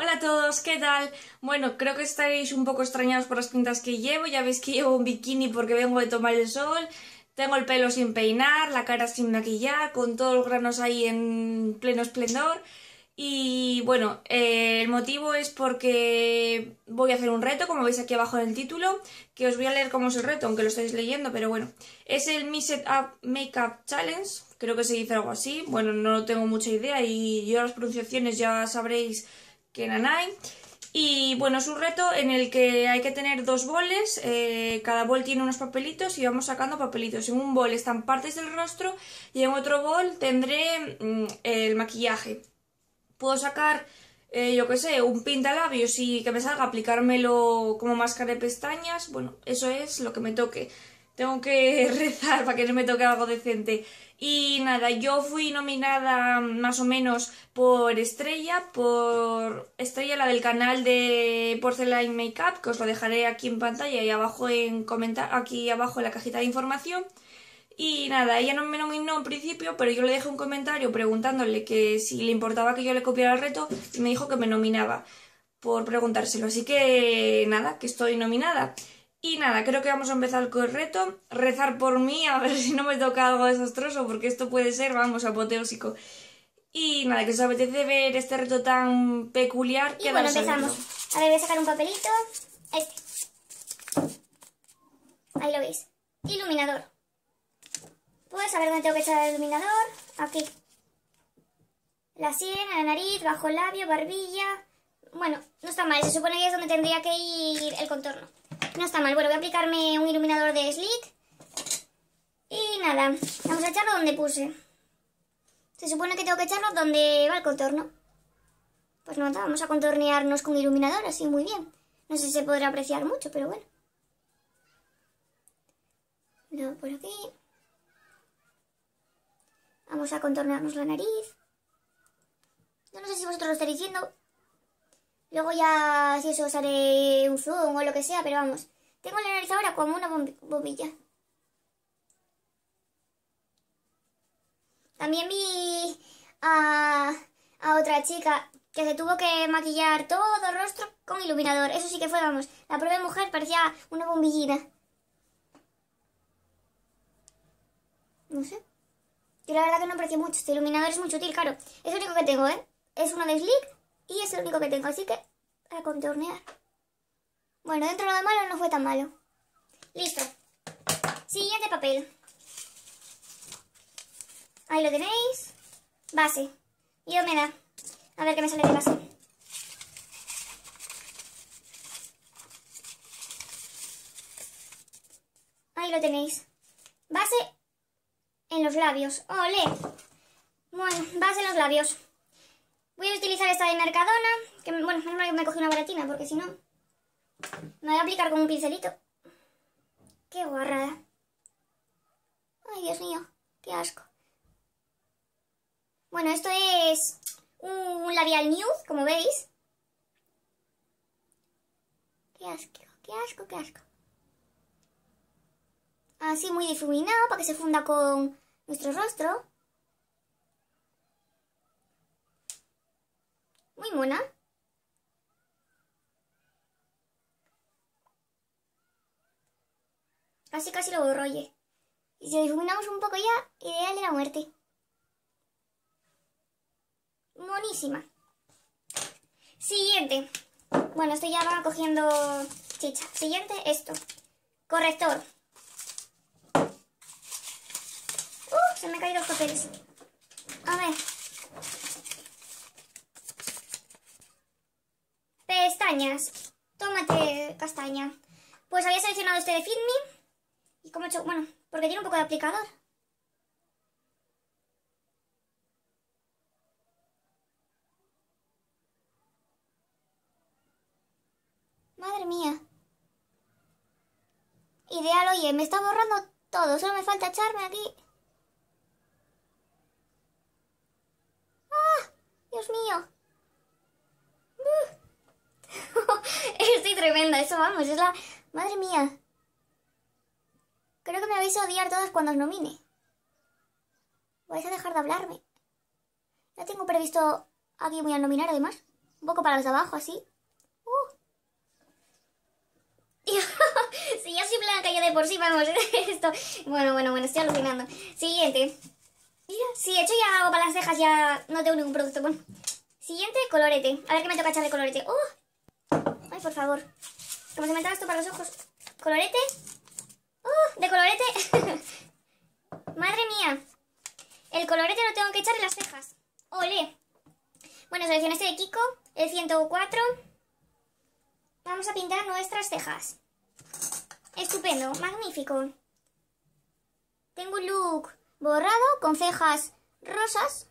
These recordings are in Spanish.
Hola a todos, ¿qué tal? Bueno, creo que estáis un poco extrañados por las pintas que llevo. Ya veis que llevo un bikini porque vengo de tomar el sol. Tengo el pelo sin peinar, la cara sin maquillar, con todos los granos ahí en pleno esplendor. Y bueno, eh, el motivo es porque voy a hacer un reto, como veis aquí abajo en el título, que os voy a leer cómo es el reto, aunque lo estáis leyendo, pero bueno. Es el Mi Up Makeup Challenge, creo que se dice algo así. Bueno, no tengo mucha idea y yo las pronunciaciones ya sabréis y bueno, es un reto en el que hay que tener dos boles, eh, cada bol tiene unos papelitos y vamos sacando papelitos. En un bol están partes del rostro y en otro bol tendré mm, el maquillaje. Puedo sacar, eh, yo que sé, un pintalabios y que me salga aplicármelo como máscara de pestañas. Bueno, eso es lo que me toque tengo que rezar para que no me toque algo decente. Y nada, yo fui nominada más o menos por Estrella, por Estrella, la del canal de Porcelain Makeup, que os lo dejaré aquí en pantalla y abajo en comentar, aquí abajo en la cajita de información. Y nada, ella no me nominó en principio, pero yo le dejé un comentario preguntándole que si le importaba que yo le copiara el reto y me dijo que me nominaba por preguntárselo. Así que nada, que estoy nominada. Y nada, creo que vamos a empezar con el reto. Rezar por mí, a ver si no me toca algo desastroso, porque esto puede ser, vamos, apoteósico. Y nada, que os apetece ver este reto tan peculiar. Y bueno, empezamos. A ver, voy a sacar un papelito. Este. Ahí lo veis. Iluminador. Pues a ver dónde tengo que echar el iluminador. Aquí. La sien, la nariz, bajo el labio, barbilla. Bueno, no está mal. Se supone que es donde tendría que ir el contorno. No está mal. Bueno, voy a aplicarme un iluminador de Slick. Y nada, vamos a echarlo donde puse. Se supone que tengo que echarlo donde va el contorno. Pues no, vamos a contornearnos con iluminador, así muy bien. No sé si se podrá apreciar mucho, pero bueno. No, por aquí. Vamos a contornarnos la nariz. Yo no sé si vosotros lo estáis viendo... Luego ya, si eso, sale un zoom o lo que sea, pero vamos. Tengo la nariz como una bombilla. También vi a, otra chica que se tuvo que maquillar todo el rostro con iluminador. Eso sí que fue, vamos, la prueba de mujer parecía una bombillita. No sé. Yo la verdad que no pareció mucho. Este iluminador es muy útil, claro. Es lo único que tengo, ¿eh? Es uno de Slick y es el único que tengo, así que a contornear. Bueno, dentro de lo de malo no fue tan malo. Listo. Siguiente papel. Ahí lo tenéis. Base. Y da. A ver qué me sale de base. Ahí lo tenéis. Base en los labios. ¡Ole! Bueno, base en los labios. Voy a utilizar esta de Mercadona, que bueno, me he cogido me una baratina, porque si no, me voy a aplicar con un pincelito. ¡Qué guarrada! ¿eh? ¡Ay, Dios mío! ¡Qué asco! Bueno, esto es un labial nude, como veis. ¡Qué asco! ¡Qué asco! ¡Qué asco! Así muy difuminado, para que se funda con nuestro rostro. muy mona. Casi casi lo borrolle. Y si lo difuminamos un poco ya, ideal de la muerte. Monísima. Siguiente. Bueno, esto ya va cogiendo chicha. Siguiente, esto. Corrector. Uh, se me han caído los papeles. A ver. castañas. Tómate castaña. Pues había seleccionado este de Fit Y como hecho... Bueno, porque tiene un poco de aplicador. Madre mía. Ideal, oye, me está borrando todo. Solo me falta echarme aquí. ¡Ah! ¡Dios mío! eso vamos, es la... Madre mía. Creo que me vais a odiar todas cuando os nomine. Vais a dejar de hablarme. Ya tengo previsto... Aquí voy a nominar, además. Un poco para los de abajo, así. Uh. yo soy blanca, ya de por sí, vamos, esto... Bueno, bueno, bueno, estoy alucinando. Siguiente. Sí, si he hecho ya algo para las cejas, ya no tengo ningún producto. Bueno, siguiente, colorete. A ver qué me toca echarle colorete. Uh. Ay, por favor me inventar esto para los ojos. Colorete. ¡oh! De colorete. Madre mía. El colorete lo tengo que echar en las cejas. ¡Ole! Bueno, selección este de Kiko, el 104. Vamos a pintar nuestras cejas. Estupendo, magnífico. Tengo un look borrado con cejas rosas.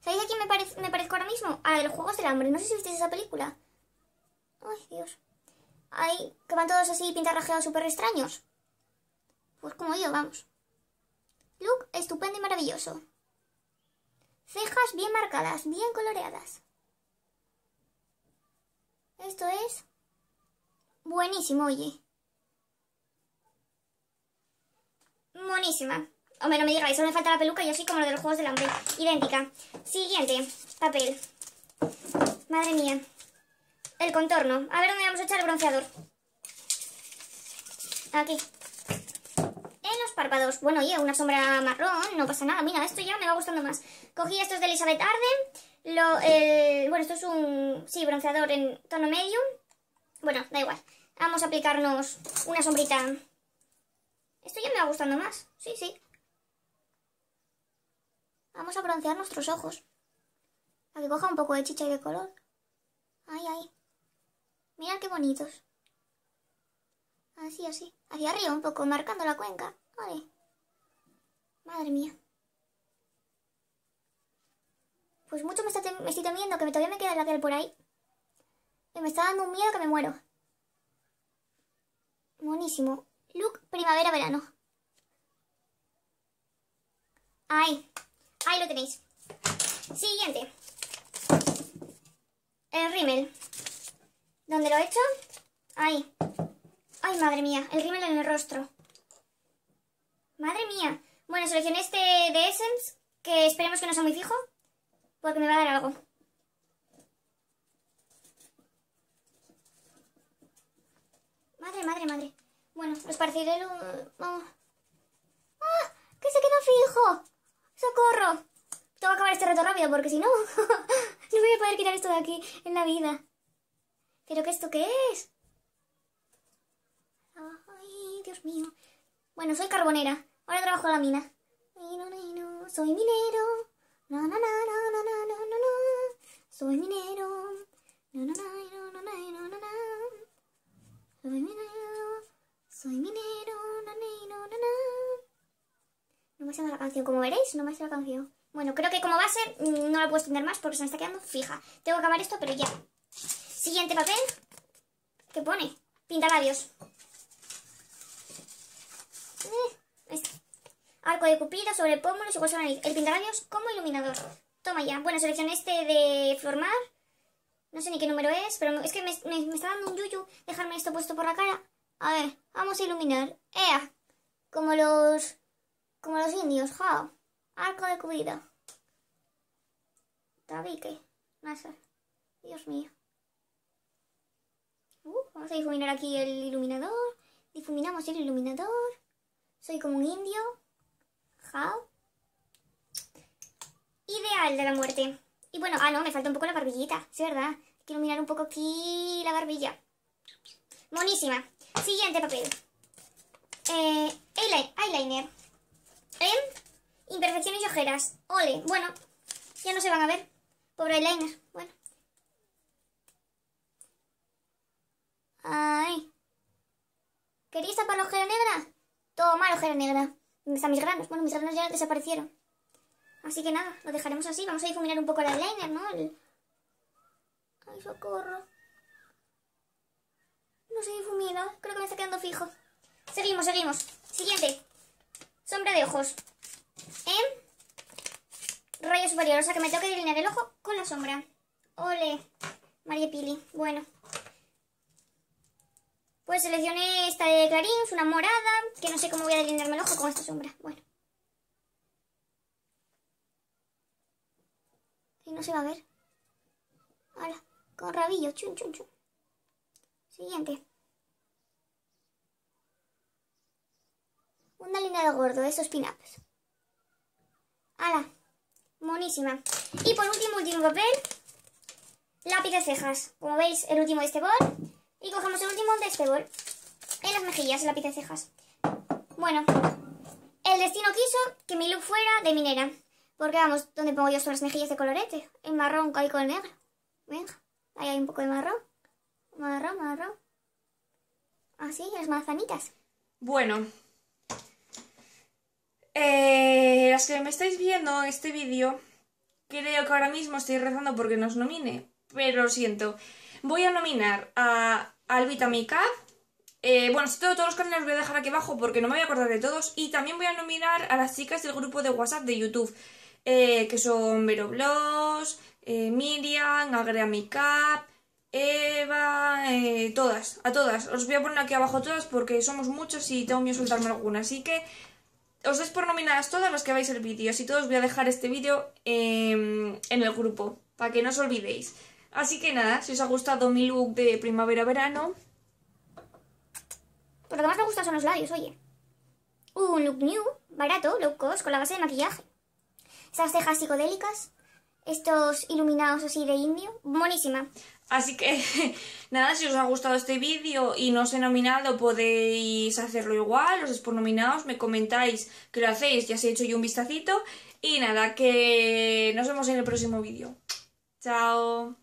¿Sabéis a quién me, parezco ahora mismo? A de los Juegos del Hambre. No sé si visteis esa película. Ay, Dios. Ay, que van todos así pintarrajeados súper extraños. Pues como yo, vamos. Look estupendo y maravilloso. Cejas bien marcadas, bien coloreadas. Esto es buenísimo, oye. Buenísima. Hombre, no me digáis, solo me falta la peluca, yo así como lo de los juegos del hambre. Idéntica. Siguiente, papel. Madre mía el contorno. A ver dónde vamos a echar el bronceador. Aquí. En los párpados. Bueno, oye, una sombra marrón, no pasa nada. Mira, esto ya me va gustando más. Cogí estos de Elizabeth Arden. Lo, bueno, esto es un... Sí, bronceador en tono medio. Bueno, da igual. Vamos a aplicarnos una sombrita. Esto ya me va gustando más. Sí, sí. Vamos a broncear nuestros ojos. A que coja un poco de chicha y de color. Ay, ay. Mira qué bonitos. Así, así. Hacia arriba un poco, marcando la cuenca. Vale. Madre mía. Pues mucho me, estoy temiendo, que todavía me queda la por ahí. Y me está dando un miedo que me muero. Buenísimo. Look primavera-verano. Ahí. Ahí lo tenéis. Siguiente. El rímel. ¿Dónde lo he hecho? Ahí. Ay, madre mía, el rímel en el rostro. Madre mía. Bueno, seleccioné este de Essence, que esperemos que no sea muy fijo, porque me va a dar algo. Madre, madre, madre. Bueno, los lo... Oh. ¡Ah! ¡Que se queda fijo! ¡Socorro! Tengo que acabar este reto rápido porque si no... no voy a poder quitar esto de aquí en la vida. ¿Pero qué esto qué es? Ay, Dios mío. Bueno, soy carbonera. Ahora trabajo en la mina. Soy minero. soy minero. Soy minero. Soy minero. No me ha la canción, como veréis, no me ha la canción. Bueno, creo que como va a ser, no la puedo extender más porque se me está quedando fija. Tengo que acabar esto, pero ya. Siguiente papel. ¿Qué pone? Pintalabios. labios. Mm, este. Arco de cupido sobre pómulos y sobre de nariz. El pintalabios como iluminador. Toma ya. Bueno, seleccioné este de Flormar. No sé ni qué número es, pero es que me, está dando un yuyu dejarme esto puesto por la cara. A ver, vamos a iluminar. ¡Ea! Como los... Como los indios, ja. Arco de cupida. Tabique. Nasa. Dios mío vamos a difuminar aquí el iluminador. Difuminamos el iluminador. Soy como un indio. How? Ideal de la muerte. Y bueno, ah, no, me falta un poco la barbillita. Es verdad. Hay que iluminar un poco aquí la barbilla. Monísima. Siguiente papel. Eh, eyeliner. Em, imperfecciones y ojeras. Ole. Bueno, ya no se van a ver. Pobre eyeliner. ¿Queréis tapar la ojera negra? Toma la ojera negra. ¿Dónde están mis granos? Bueno, mis granos ya desaparecieron. Así que nada, lo dejaremos así. Vamos a difuminar un poco el eyeliner, ¿no? Ay, socorro. No se difumina. Creo que me está quedando fijo. Seguimos, seguimos. Siguiente. Sombra de ojos. En rayo superior. O sea que me tengo que delinear el ojo con la sombra. Ole. María Pili. Bueno. Pues seleccioné esta de Clarín, una morada, que no sé cómo voy a delinearme el ojo con esta sombra. Bueno. Y no se va a ver. Ahora, con rabillo, chun, chun, chun. Siguiente. Un de gordo, esos pin-ups. ¡Hala! Monísima. Y por último, último papel, lápiz de cejas. Como veis, el último de este bol y cogemos el último de este bol. En las mejillas, en la pizza de cejas. Bueno, el destino quiso que mi look fuera de minera. Porque vamos, ¿dónde pongo yo son las mejillas de colorete? En marrón con negro. Venga, ahí hay un poco de marrón. Marrón, marrón. Así, las manzanitas. Bueno. Eh, las que me estáis viendo en este vídeo, creo que ahora mismo estoy rezando porque nos nomine pero lo siento. Voy a nominar a Albita Makeup. Eh, bueno, si todos los canales los voy a dejar aquí abajo porque no me voy a acordar de todos. Y también voy a nominar a las chicas del grupo de WhatsApp de YouTube, eh, que son Vero eh, Miriam, Agreamicap Eva, todas, a todas. Os voy a poner aquí abajo todas porque somos muchos y tengo miedo soltarme alguna. Así que os des por nominadas todas las que veáis el vídeo. Así todos voy a dejar este vídeo em, en el grupo, para que no os olvidéis. Así que nada, si os ha gustado mi look de primavera-verano. Pues lo que más me gustan son los labios, oye. Un look new, barato, locos, con la base de maquillaje. Esas cejas psicodélicas, estos iluminados así de indio, Monísima. Así que nada, si os ha gustado este vídeo y no os he nominado podéis hacerlo igual, os es por nominados, me comentáis que lo hacéis, ya os he hecho yo un vistacito. Y nada, que nos vemos en el próximo vídeo. Chao.